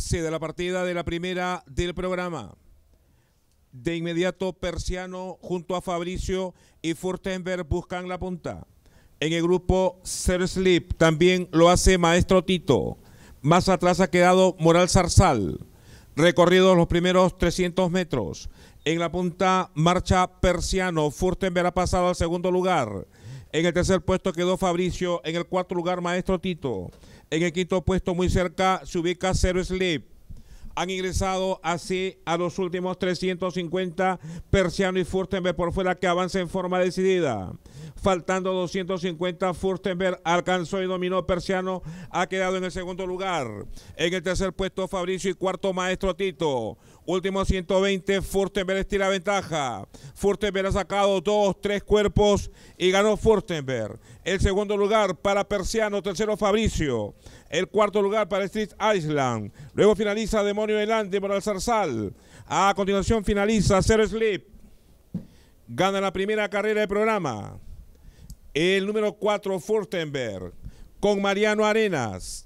se da la partida de la primera del programa. De inmediato, Persiano junto a Fabricio y Furtenberg buscan la punta. En el grupo Ser Sleep también lo hace Maestro Tito. Más atrás ha quedado Moral Zarzal. Recorridos los primeros 300 metros. En la punta marcha Persiano. Furtenberg ha pasado al segundo lugar. En el tercer puesto quedó Fabricio. En el cuarto lugar Maestro Tito. En el quinto puesto, muy cerca, se ubica Zero Sleep han ingresado así a los últimos 350 Persiano y Furstenberg por fuera que avanza en forma decidida. Faltando 250, Furstenberg alcanzó y dominó Persiano, ha quedado en el segundo lugar. En el tercer puesto Fabricio y cuarto Maestro Tito. Último 120, Furstenberg estira ventaja. Furstenberg ha sacado dos, tres cuerpos y ganó Furstenberg. El segundo lugar para Persiano, tercero Fabricio. El cuarto lugar para Street Island. Luego finaliza Demonio adelante por para el Zarzal. A continuación finaliza cero Slip. Gana la primera carrera del programa. El número 4, Furtenberg, con Mariano Arenas.